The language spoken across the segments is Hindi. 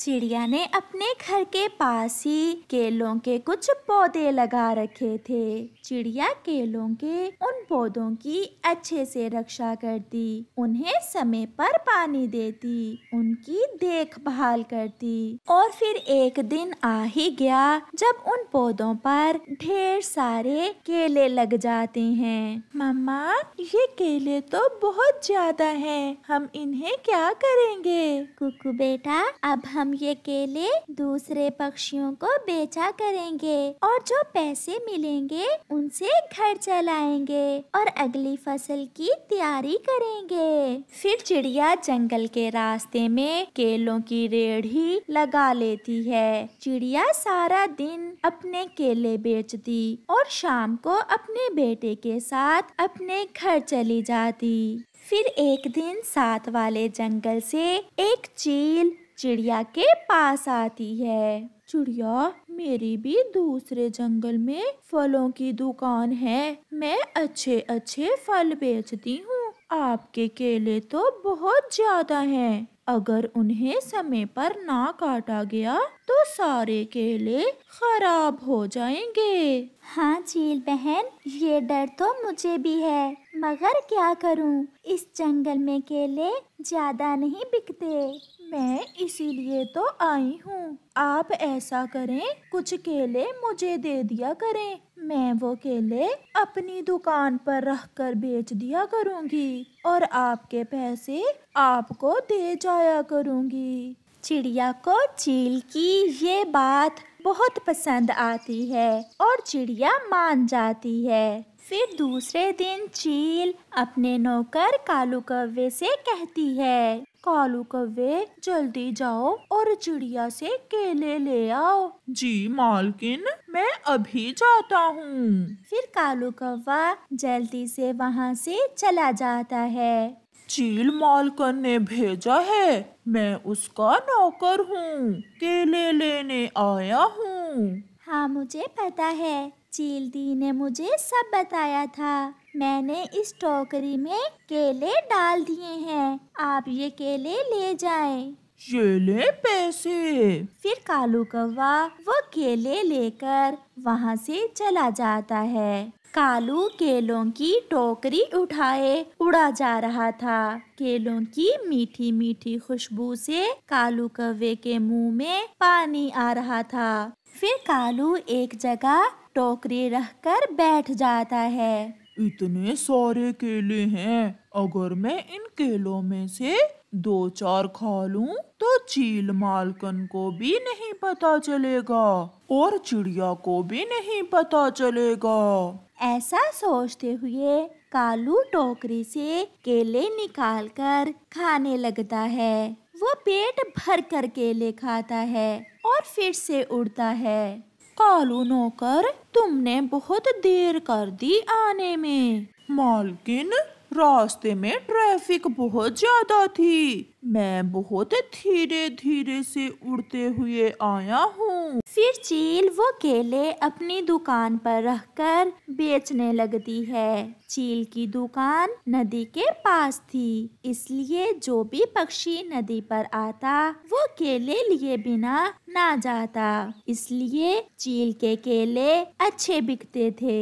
चिड़िया ने अपने घर के पास ही केलों के कुछ पौधे लगा रखे थे चिड़िया केलों के उन पौधों की अच्छे से रक्षा करती उन्हें समय पर पानी देती उनकी देखभाल करती और फिर एक दिन आ ही गया जब उन पौधों पर ढेर सारे केले लग जाते हैं मम्मा ये केले तो बहुत ज्यादा हैं हम इन्हें क्या करेंगे कुकु बेटा अब हम हम ये केले दूसरे पक्षियों को बेचा करेंगे और जो पैसे मिलेंगे उनसे घर चलाएंगे और अगली फसल की तैयारी करेंगे फिर चिड़िया जंगल के रास्ते में केलों की रेढ़ी लगा लेती है चिड़िया सारा दिन अपने केले बेचती और शाम को अपने बेटे के साथ अपने घर चली जाती फिर एक दिन साथ वाले जंगल से एक चील चिड़िया के पास आती है चिड़िया मेरी भी दूसरे जंगल में फलों की दुकान है मैं अच्छे अच्छे फल बेचती हूँ आपके केले तो बहुत ज्यादा हैं। अगर उन्हें समय पर ना काटा गया तो सारे केले खराब हो जाएंगे हाँ चील बहन ये डर तो मुझे भी है मगर क्या करूँ? इस जंगल में केले ज्यादा नहीं बिकते मैं इसीलिए तो आई हूँ आप ऐसा करें कुछ केले मुझे दे दिया करें मैं वो केले अपनी दुकान पर रख कर बेच दिया करूँगी और आपके पैसे आपको दे जाया करूँगी चिड़िया को चील की ये बात बहुत पसंद आती है और चिड़िया मान जाती है फिर दूसरे दिन चील अपने नौकर कालू कव्वे से कहती है कालू कव्वे जल्दी जाओ और चिड़िया से केले ले आओ जी मालकिन मैं अभी जाता हूँ फिर कालू कव्वा जल्दी से वहाँ से चला जाता है चील मालकन ने भेजा है मैं उसका नौकर हूँ केले लेने आया हूँ हाँ मुझे पता है चील दी ने मुझे सब बताया था मैंने इस टोकरी में केले डाल दिए हैं आप ये केले ले जाएं। ले पैसे फिर कालू कौवा वो केले लेकर वहाँ से चला जाता है कालू केलों की टोकरी उठाए उड़ा जा रहा था केलों की मीठी मीठी खुशबू से कालू कौवे के मुंह में पानी आ रहा था फिर कालू एक जगह टोकरी रख कर बैठ जाता है इतने सारे केले हैं अगर मैं इन केलों में से दो चार खा लूं तो चील मालकन को भी नहीं पता चलेगा और चिड़िया को भी नहीं पता चलेगा ऐसा सोचते हुए कालू टोकरी से केले निकालकर खाने लगता है वो पेट भर कर केले खाता है और फिर से उड़ता है कालू नौकर तुमने बहुत देर कर दी आने में मालकिन रास्ते में ट्रैफिक बहुत ज्यादा थी मैं बहुत धीरे धीरे से उड़ते हुए आया हूँ फिर चील वो केले अपनी दुकान पर रखकर बेचने लगती है चील की दुकान नदी के पास थी इसलिए जो भी पक्षी नदी पर आता वो केले लिए बिना ना जाता इसलिए चील के केले अच्छे बिकते थे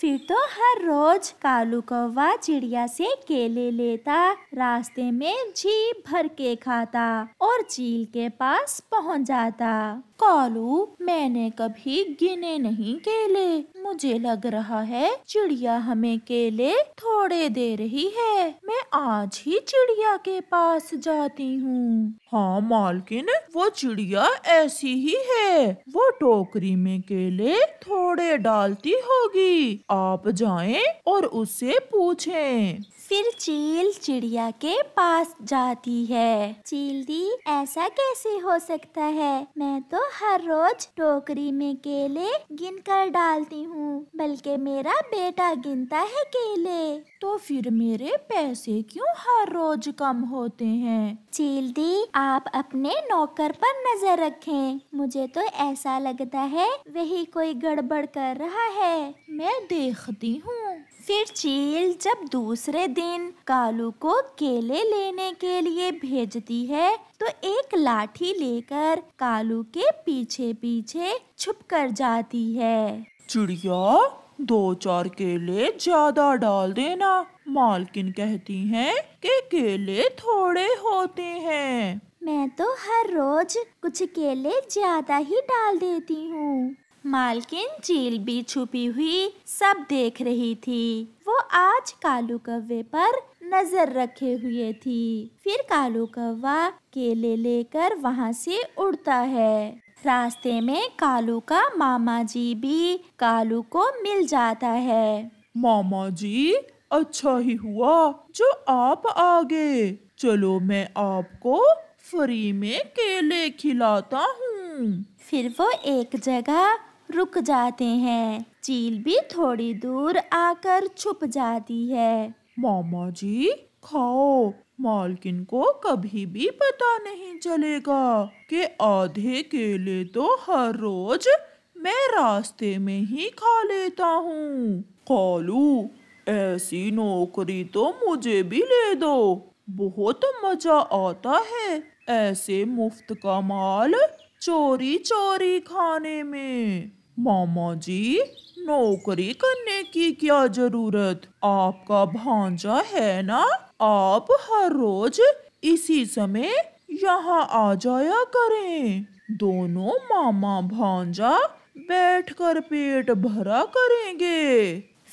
फिर तो हर रोज कालू कौवा चिड़िया से केले लेता रास्ते में जी भर करके खाता और चील के पास पहुंच जाता कालू मैंने कभी गिने नहीं केले मुझे लग रहा है चिड़िया हमें केले थोड़े दे रही है मैं आज ही चिड़िया के पास जाती हूँ हाँ मालकिन वो चिड़िया ऐसी ही है वो टोकरी में केले थोड़े डालती होगी आप जाएं और उससे पूछें फिर चील चिड़िया के पास जाती है चील दी ऐसा कैसे हो सकता है मैं तो हर रोज टोकरी में केले गिन कर डालती हूँ बल्कि मेरा बेटा गिनता है केले तो फिर मेरे पैसे क्यों हर रोज कम होते हैं चील दी आप अपने नौकर पर नजर रखें मुझे तो ऐसा लगता है वही कोई गड़बड़ कर रहा है मैं देखती हूँ फिर चील जब दूसरे दिन कालू को केले लेने के लिए भेजती है तो एक लाठी लेकर कालू के पीछे पीछे छुप कर जाती है चिड़िया दो चार केले ज्यादा डाल देना मालकिन कहती है कि केले थोड़े होते हैं मैं तो हर रोज कुछ केले ज्यादा ही डाल देती हूँ मालकिन चील भी छुपी हुई सब देख रही थी वो आज कालू कव्वे पर नजर रखे हुए थी फिर कालू कव्वा केले लेकर वहाँ से उड़ता है रास्ते में कालू का मामा जी भी कालू को मिल जाता है मामा जी अच्छा ही हुआ जो आप आ गए चलो मैं आपको फ्री में केले खिलाता हूँ फिर वो एक जगह रुक जाते हैं चील भी थोड़ी दूर आकर छुप जाती है मामा जी खाओ मालकिन को कभी भी पता नहीं चलेगा कि आधे केले तो हर रोज मैं रास्ते में ही खा लेता हूँ कालू ऐसी नौकरी तो मुझे भी ले दो बहुत मजा आता है ऐसे मुफ्त का माल चोरी चोरी खाने में मामा जी नौकरी करने की क्या जरूरत आपका भांजा है ना आप हर रोज इसी समय यहाँ आ जाया करें दोनों मामा भांजा बैठकर पेट भरा करेंगे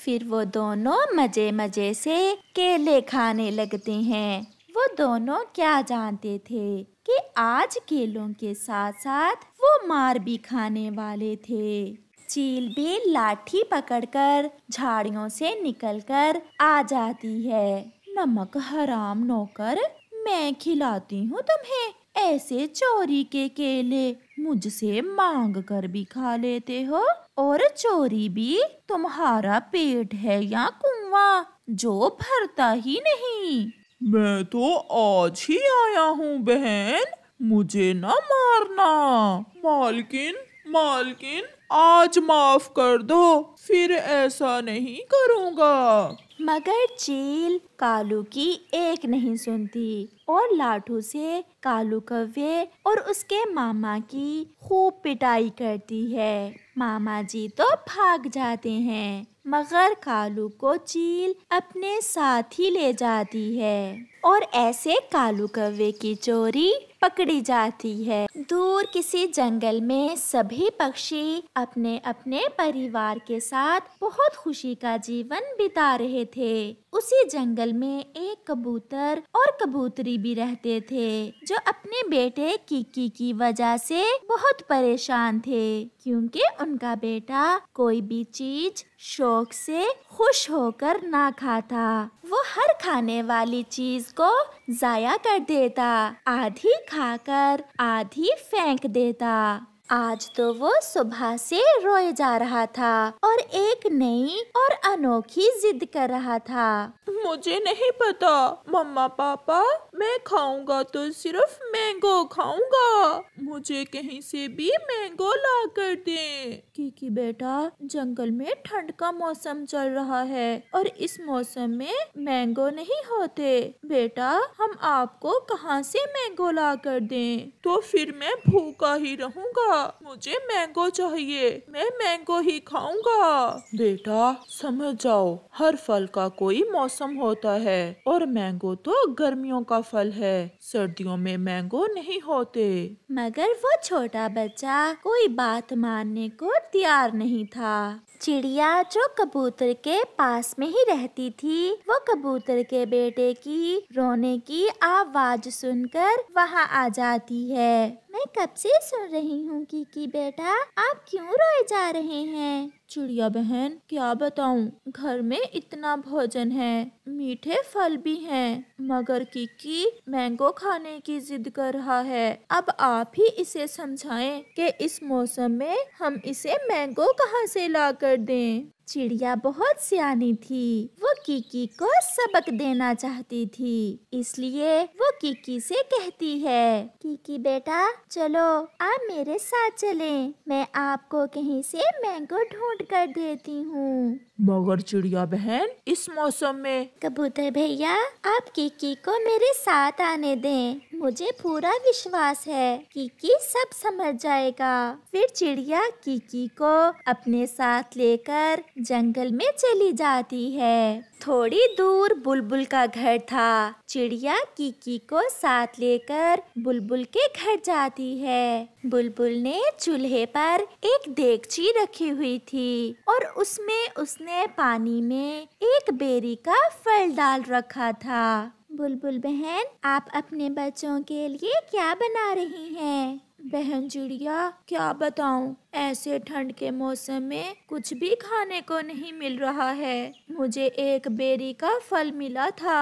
फिर वो दोनों मजे मजे से केले खाने लगते हैं वो दोनों क्या जानते थे कि आज केलों के साथ साथ वो मार भी खाने वाले थे चील भी लाठी पकड़कर झाड़ियों से निकलकर आ जाती है नमक हराम नौकर मैं खिलाती हूँ तुम्हें ऐसे चोरी के केले मुझसे मांग कर भी खा लेते हो और चोरी भी तुम्हारा पेट है या कुआ जो भरता ही नहीं मैं तो आज ही आया हूँ बहन मुझे न मारना मालकिन मालकिन आज माफ कर दो फिर ऐसा नहीं करूँगा मगर चील कालू की एक नहीं सुनती और लाठू से कालू कव्य और उसके मामा की खूब पिटाई करती है मामा जी तो भाग जाते हैं मगर कालू को चील अपने साथ ही ले जाती है और ऐसे कालू कव्वे की चोरी पकड़ी जाती है दूर किसी जंगल में सभी पक्षी अपने अपने परिवार के साथ बहुत खुशी का जीवन बिता रहे थे उसी जंगल में एक कबूतर और कबूतरी भी रहते थे जो अपने बेटे किकी की वजह से बहुत परेशान थे क्योंकि उनका बेटा कोई भी चीज शौक से खुश होकर ना खाता वो हर खाने वाली चीज उसको जाया कर देता आधी खाकर आधी फेंक देता आज तो वो सुबह से रोए जा रहा था और एक नई और अनोखी जिद कर रहा था मुझे नहीं पता मम्मा पापा मैं खाऊंगा तो सिर्फ मैंगो खाऊंगा मुझे कहीं से भी मैंगो ला कर दे की बेटा जंगल में ठंड का मौसम चल रहा है और इस मौसम में मैंगो नहीं होते बेटा हम आपको कहाँ से मैंगो ला कर दे तो फिर मैं भूखा ही रहूँगा मुझे मैंगो चाहिए मैं मैंगो ही खाऊंगा बेटा समझ जाओ हर फल का कोई मौसम होता है और मैंगो तो गर्मियों का फल है सर्दियों में मैंगो नहीं होते मगर वो छोटा बच्चा कोई बात मानने को तैयार नहीं था चिड़िया जो कबूतर के पास में ही रहती थी वो कबूतर के बेटे की रोने की आवाज सुनकर वहाँ आ जाती है मैं कब से सुन रही हूँ की बेटा आप क्यों रोए जा रहे हैं चिड़िया बहन क्या बताऊँ घर में इतना भोजन है मीठे फल भी हैं मगर किकी मैंगो खाने की जिद कर रहा है अब आप ही इसे समझाएं कि इस मौसम में हम इसे मैंगो कहाँ से ला कर दें चिड़िया बहुत सियानी थी वो किकी को सबक देना चाहती थी इसलिए वो किकी से कहती है किकी बेटा चलो आप मेरे साथ चलें मैं आपको कहीं से मैंगो ढूंढ कर देती हूँ मगर चिड़िया बहन इस मौसम में कबूतर भैया आप कीकी को मेरे साथ आने दें मुझे पूरा विश्वास है कीकी सब समझ जाएगा फिर चिड़िया कीकी को अपने साथ लेकर जंगल में चली जाती है थोड़ी दूर बुलबुल का घर था चिड़िया कीकी को साथ लेकर बुलबुल के घर जाती है बुलबुल ने चूल्हे पर एक देगची रखी हुई थी और उसमें उसने उसने पानी में एक बेरी का फल डाल रखा था बुलबुल बहन आप अपने बच्चों के लिए क्या बना रही हैं? बहन चिड़िया क्या बताऊं? ऐसे ठंड के मौसम में कुछ भी खाने को नहीं मिल रहा है मुझे एक बेरी का फल मिला था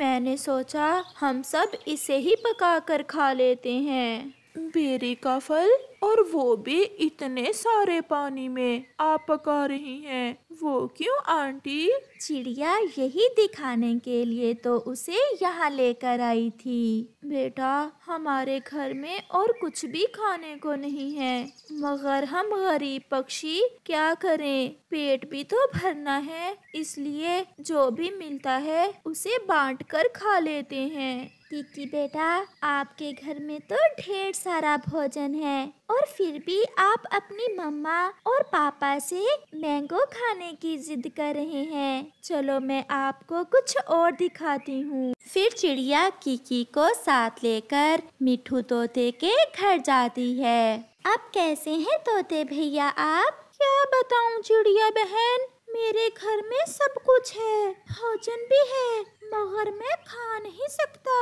मैंने सोचा हम सब इसे ही पकाकर खा लेते हैं बेरी का फल और वो भी इतने सारे पानी में आप पका रही हैं। वो क्यों आंटी चिड़िया यही दिखाने के लिए तो उसे यहाँ लेकर आई थी बेटा हमारे घर में और कुछ भी खाने को नहीं है मगर हम गरीब पक्षी क्या करें पेट भी तो भरना है इसलिए जो भी मिलता है उसे बांट कर खा लेते हैं क्योंकि बेटा आपके घर में तो ढेर सारा भोजन है और फिर भी आप अपनी मम्मा और पापा से मैंगो खाने की जिद कर रहे हैं चलो मैं आपको कुछ और दिखाती हूँ फिर चिड़िया कीकी को साथ लेकर मिठू तोते के घर जाती है अब कैसे हैं तोते भैया आप क्या बताऊँ चिड़िया बहन मेरे घर में सब कुछ है भोजन भी है मगर मैं खा नहीं सकता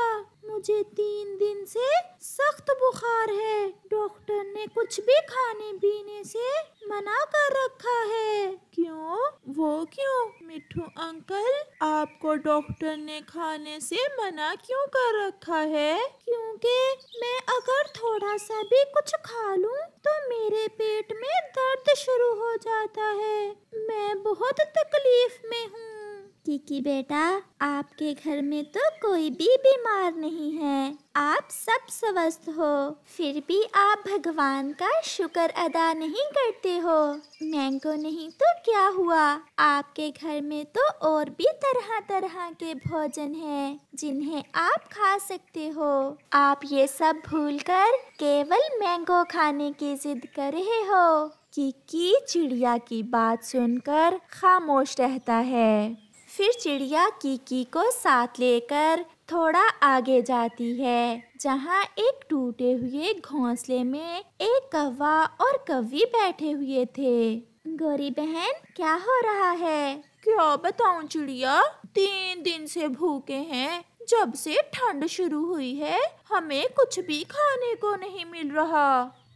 मुझे तीन दिन से सख्त बुखार है डॉक्टर ने कुछ भी खाने पीने से मना कर रखा है क्यों वो क्यों मिठू अंकल आपको डॉक्टर ने खाने से मना क्यों कर रखा है क्योंकि मैं अगर थोड़ा सा भी कुछ खा लूं तो मेरे पेट में दर्द शुरू हो जाता है मैं बहुत तक कि बेटा आपके घर में तो कोई भी बीमार नहीं है आप सब स्वस्थ हो फिर भी आप भगवान का शुक्र अदा नहीं करते हो मैंगो नहीं तो क्या हुआ आपके घर में तो और भी तरह तरह के भोजन हैं जिन्हें आप खा सकते हो आप ये सब भूलकर केवल मैंगो खाने की जिद कर रहे हो कि की चिड़िया की बात सुनकर खामोश रहता है फिर चिड़िया कीकी को साथ लेकर थोड़ा आगे जाती है जहाँ एक टूटे हुए घोंसले में एक कौवा और कवि बैठे हुए थे गोरी बहन क्या हो रहा है क्या बताऊं चिड़िया तीन दिन से भूखे हैं जब से ठंड शुरू हुई है हमें कुछ भी खाने को नहीं मिल रहा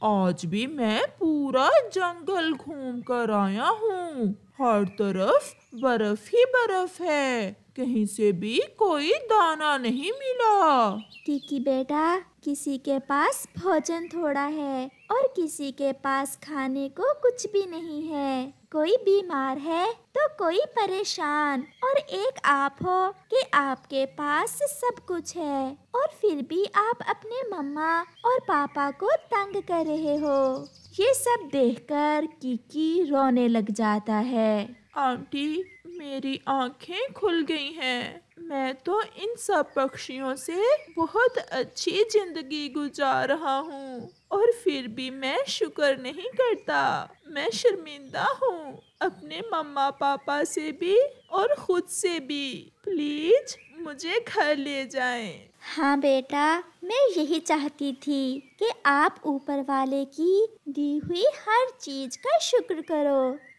आज भी मैं पूरा जंगल घूम कर आया हूँ हर तरफ बर्फ ही बर्फ है कहीं से भी कोई दाना नहीं मिला टिकी बेटा किसी के पास भोजन थोड़ा है और किसी के पास खाने को कुछ भी नहीं है कोई बीमार है तो कोई परेशान और एक आप हो कि आपके पास सब कुछ है और फिर भी आप अपने मम्मा और पापा को तंग कर रहे हो ये सब देखकर किकी रोने लग जाता है आंटी मेरी आंखें खुल गई हैं मैं तो इन सब पक्षियों से बहुत अच्छी जिंदगी गुजार रहा हूँ और फिर भी मैं शुक्र नहीं करता मैं शर्मिंदा हूँ अपने मम्मा पापा से भी और खुद से भी प्लीज मुझे घर ले जाएं। हाँ बेटा मैं यही चाहती थी कि आप ऊपर वाले की दी हुई हर चीज का शुक्र करो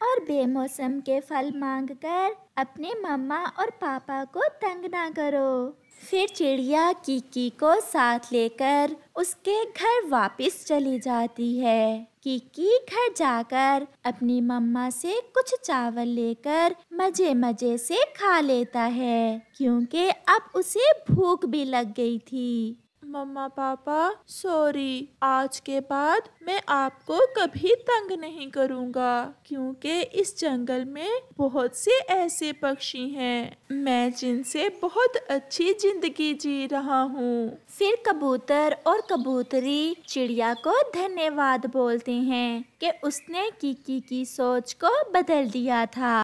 और बेमौसम के फल मांगकर अपने मम्मा और पापा को तंग ना करो फिर चिड़िया कीकी को साथ लेकर उसके घर वापस चली जाती है कीकी घर जाकर अपनी मम्मा से कुछ चावल लेकर मजे मजे से खा लेता है क्योंकि अब उसे भूख भी लग गई थी मम्मा पापा सॉरी आज के बाद मैं आपको कभी तंग नहीं करूँगा क्योंकि इस जंगल में बहुत से ऐसे पक्षी हैं मैं जिनसे बहुत अच्छी जिंदगी जी रहा हूँ फिर कबूतर और कबूतरी चिड़िया को धन्यवाद बोलते हैं कि उसने कीकी की सोच को बदल दिया था